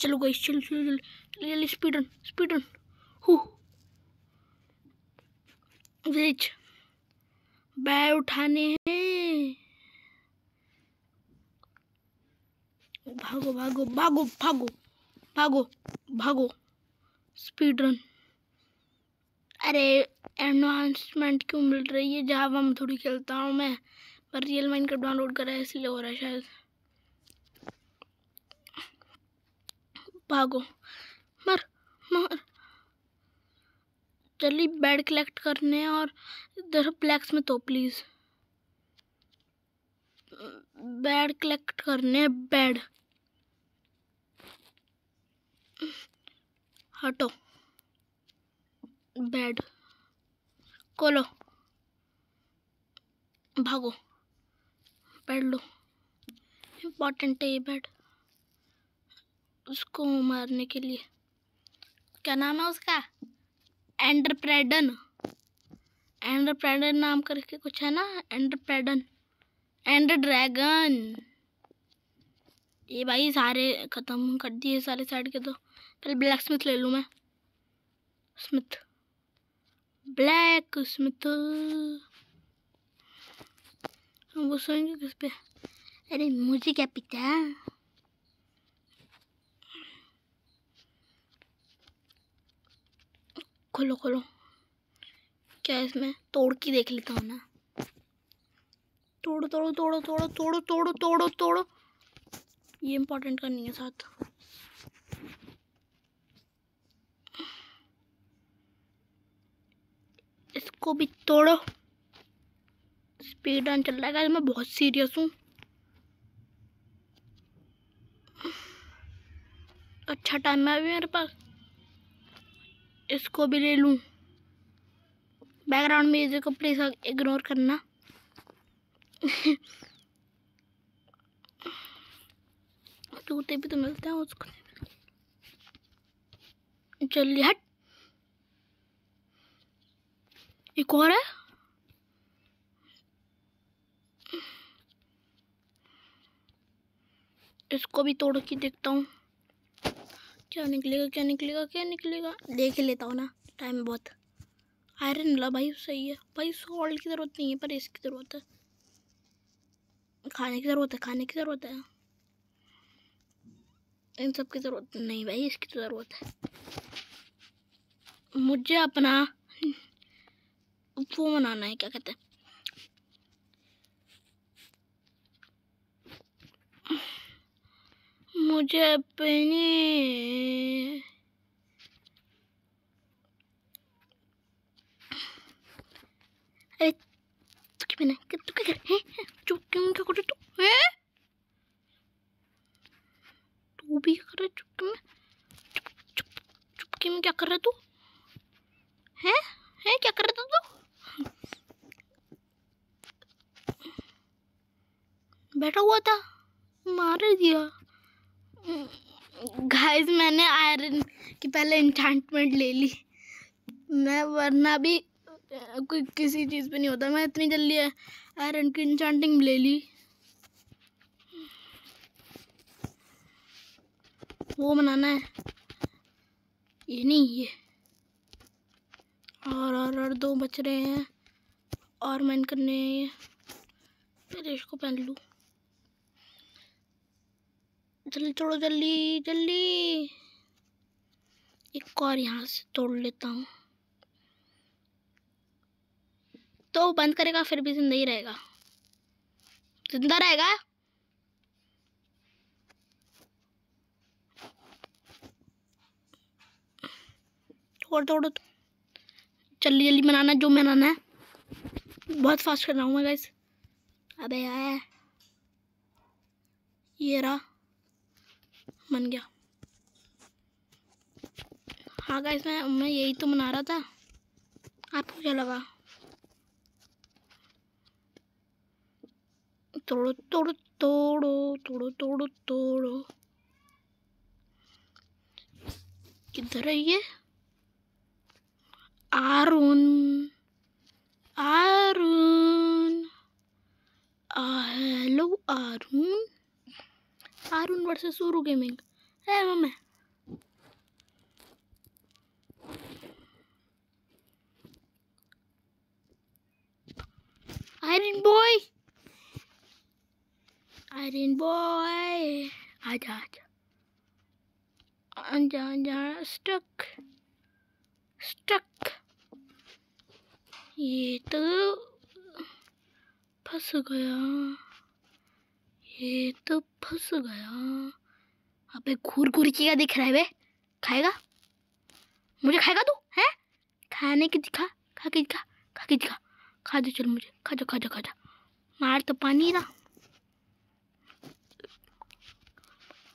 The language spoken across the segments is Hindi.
चलो गई चलो चलो चलो चलो जल्दी speed run speed run who which bag उठाने हैं भागो भागो भागो भागो भागो भागो स्पीड रन अरे एडवांसमेंट क्यों मिल रही है जहाँ हम थोड़ी खेलता हूँ मैं पर रियल माइंड का डाउनलोड करा है इसलिए हो रहा है शायद भागो मर मर चलिए बेड कलेक्ट करने हैं और इधर ब्लैक्स में तो प्लीज़ बेड कलेक्ट करने हैं बेड हटो बेड कोलो भागो बेड लो इम्पोर्टेंट है ये बेड उसको मारने के लिए क्या नाम है उसका एंडरप्रेडन एंडरप्रेडन नाम करके कुछ है ना एंडरप्रेडन एंड ड्रैगन ये भाई सारे ख़त्म कर दिए सारे साइड के तो पहले ब्लैक स्मिथ ले लूँ मैं स्मिथ ब्लैक स्मिथ वो सोएंगे किस पे अरे मुझे क्या पिता खोलो खोलो क्या इसमें तोड़ की देख लेता हूँ ना तोड़ो तोड़ो तोड़ो तोड़ो तोड़ो तोड़ो तोड़ो तोड़ो ये इम्पोर्टेंट करनी है साथ इसको भी तोड़ो स्पीड रन चल रहा है मैं बहुत सीरियस हूँ अच्छा टाइम है अभी मेरे पास इसको भी ले लूँ बैकग्राउंड म्यूजिक को प्लीज़ इग्नोर करना जूते भी तो मिलते हैं उसको चलिए हट एक और है इसको भी तोड़ के देखता हूँ क्या निकलेगा क्या निकलेगा क्या निकलेगा देख लेता हूँ ना टाइम बहुत आयरन ला भाई सही है भाई सॉल्ट की ज़रूरत नहीं है पर इसकी ज़रूरत है खाने की ज़रूरत है खाने की ज़रूरत है इन सब की ज़रूरत नहीं भाई इसकी तो ज़रूरत है मुझे अपना वो बनाना है क्या कहते हैं मुझे अपने अरे मैंने तू क्या कर है चुप क्यों क्या कर तू है तू भी कर रहा चुप क्यों चुप चुप चुप क्यों क्या कर रहा तू है है क्या कर रहा था तू बैठा हुआ था मार दिया घाइस मैंने आयरन की पहले इंटेंटमेंट ले ली मैं वरना भी कोई किसी चीज़ पे नहीं होता मैं इतनी जल्दी आयरन की इंटेंटिंग ले ली वो बनाना है ये नहीं ये और और और दो बच रहे हैं और मैंने करने हैं ये पहले इसको पहन लूँ जल्दी तोड़ो जल्दी जल्दी एक और यहाँ से तोड़ लेता हूँ तो बंद करेगा फिर भी जिंदा ही रहेगा जिंदा रहेगा तोड़ तोड़ो तो जल्दी जल्दी बनाना जो बनाना है बहुत फास्ट कर रहा हूँ मैं गैस अबे यार ये रहा बन गया हाँ गाइस मैं मैं यही तो मना रहा था आपको क्या लगा तोड़ो तोड़ो तोड़ो तोड़ो तोड़ो तोड़ो किधर है ये Arun Arun hello Arun Haroon versus Suru gaming है मम्मी आयरन बॉय आयरन बॉय आजा आजा आजा आजा स्टक स्टक ये तो फंस गया ये तो फंस गया अबे घूर घूर के क्या दिख रहा है बे खाएगा मुझे खाएगा तू है खाने की दिखा खा के दिखा खा के दिखा खा दो चल मुझे खा जा खा जा खा जा मार तो पानी ना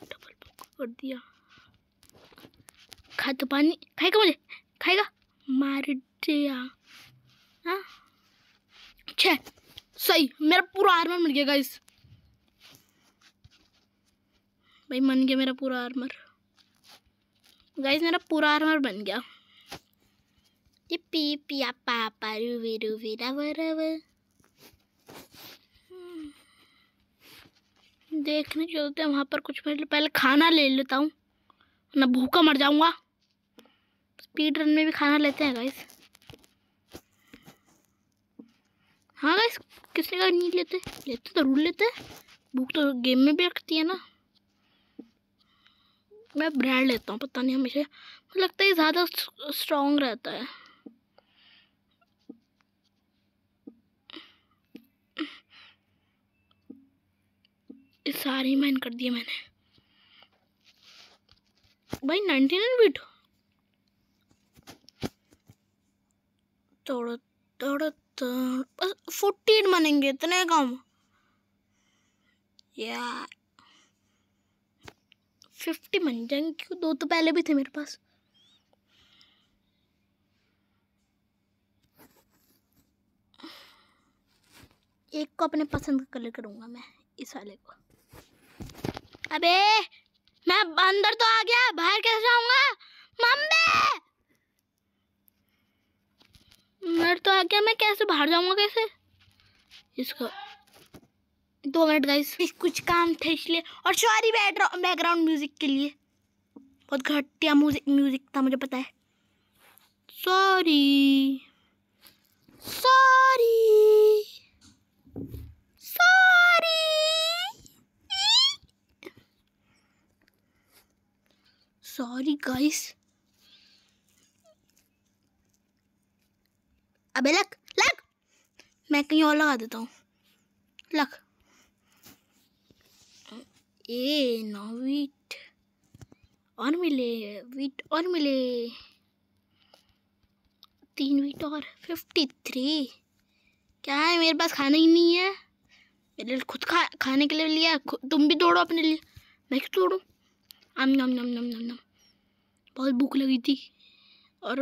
डबल कर दिया खा तो पानी खाएगा मुझे खाएगा मार दिया हाँ छः सही मेरा पूरा आर्मर मिल गया इस भाई बन गया मेरा पूरा आर्मर गाइज मेरा पूरा आर्मर बन गया पी पिया पापा रूवी रूवी देखने चलते वहाँ पर कुछ मिनट पहले खाना ले लेता हूँ ना भूखा मर जाऊँगा स्पीड रन में भी खाना लेते हैं गाइस हाँ गाइस किसने का नहीं लेते लेते ज़रूर तो लेते भूख तो गेम में भी रखती है ना मैं ब्रांड लेता हूँ पता नहीं हमेशा मुझे लगता है ज़्यादा स्ट्रॉन्ग रहता है सारी माइन कर दिए मैंने भाई नाइनटी नाइन बीट थोड़ा थोड़ा तो फोर्टी एट मानेंगे इतने कम यार फिफ्टी बन जाएंगे क्यों दो तो पहले भी थे मेरे पास एक को अपने पसंद का कलर करूंगा मैं इस वाले को अबे मैं अंदर तो आ गया बाहर कैसे जाऊंगा मम्मी अंदर तो आ गया मैं कैसे बाहर जाऊंगा कैसे इसका दो मिनट गाइस कुछ काम थे इसलिए और सॉरी बैकग्राउंड म्यूज़िक के लिए बहुत घटिया म्यूज़िक म्यूज़िक था मुझे पता है sorry sorry sorry sorry guys अबे लग लग मैं कहीं और लगा देता हूँ लख ये नौ वीट और मिले वीट और मिले तीन वीट और फिफ्टी थ्री क्या है मेरे पास खाना ही नहीं है मेरे लिए खुद खा खाने के लिए लिया तुम भी तोड़ो अपने लिए मैं क्यों तोड़ूँ आम नम नम नम नम नम बहुत भूख लगी थी और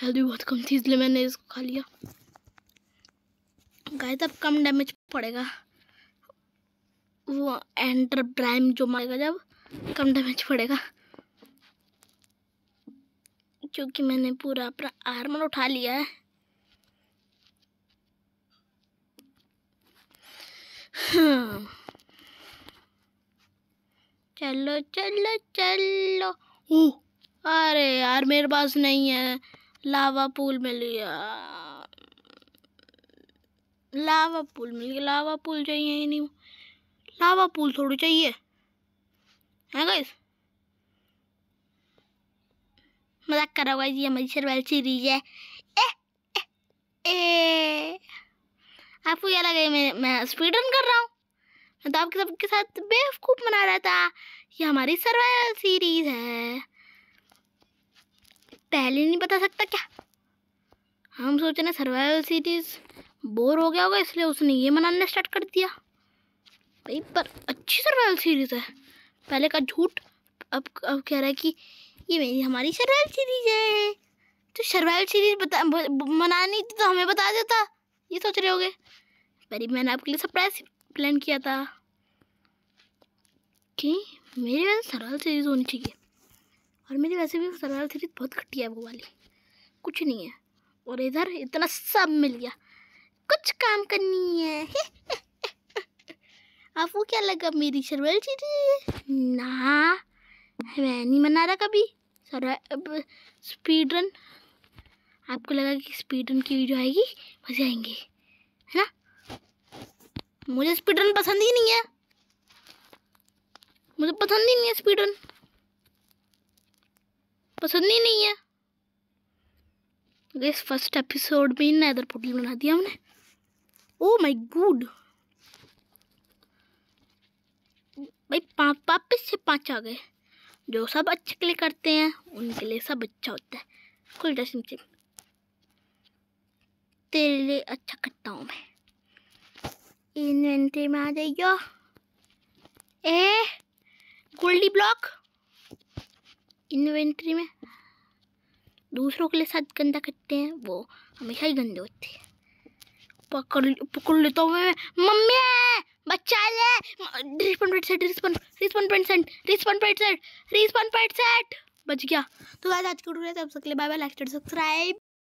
हेल्थ भी बहुत कम थी इसलिए मैंने इसको खा लिया गाय तब कम डैमेज पड़ेगा वो एंडर प्राइम जो मारेगा जब कम डैमेज पड़ेगा क्योंकि मैंने पूरा अपना आर्मर उठा लिया है हाँ। चलो चलो चलो अरे यार मेरे पास नहीं है लावा पूल मिल गया लावा पूल मिल गया लावा पूल चाहिए ही नहीं लावा पूल थोड़ी चाहिए है गाइस मजाक कर रहा हूँ ये हमारी सरवाइल सीरीज है ए, ए, आपको क्या लगा मैं मैं स्पीड रन कर रहा हूँ मैं तो आपके सबके साथ बेवकूफ़ मना रहा था ये हमारी सर्वाइवल सीरीज है पहले नहीं बता सकता क्या हम सोच रहे सर्वाइवल सीरीज बोर हो गया होगा इसलिए उसने ये मनाना स्टार्ट कर दिया भाई पर अच्छी सर्वाइवल सीरीज़ है पहले का झूठ अब अब कह रहा है कि ये मेरी हमारी सर्वाइवल सीरीज़ है तो सर्वाइवल सीरीज़ बता मनानी थी तो हमें बता देता ये सोच रहे होगे पर मैंने आपके लिए सरप्राइज प्लान किया था कि मेरी वैसे सर्वाइवल सीरीज़ होनी चाहिए और मेरी वैसे भी सर्वाइवल सीरीज़ बहुत घटिया है वो वाली कुछ नहीं है और इधर इतना सब मिल गया कुछ काम करनी है आपको क्या लगा मेरी सरवल चीटी ना मैं नहीं मना रहा कभी सर अब स्पीड रन आपको लगा कि स्पीड रन की वीडियो आएगी मजे आएंगे है ना मुझे स्पीड रन पसंद ही नहीं है मुझे पसंद ही नहीं है स्पीड रन पसंद ही नहीं है इस फर्स्ट एपिसोड में ही नैदर पोटल बना दिया हमने ओ माय गुड भाई पाँच वापस से पाँच आ गए जो सब अच्छे के लिए करते हैं उनके लिए सब अच्छा होता है खुल जा सिम सिम तेरे लिए अच्छा करता हूँ मैं इन्वेंट्री में आ जाइयो ए गोल्डी ब्लॉक इन्वेंट्री में दूसरों के लिए साथ गंदा करते हैं वो हमेशा ही गंदे होते हैं पकड़ पकड़ लेता हूँ मैं मम्मी बच्चा ले सेट सेट सेट सेट बच गया तो आज आज बाय बाय लाइक सब्सक्राइब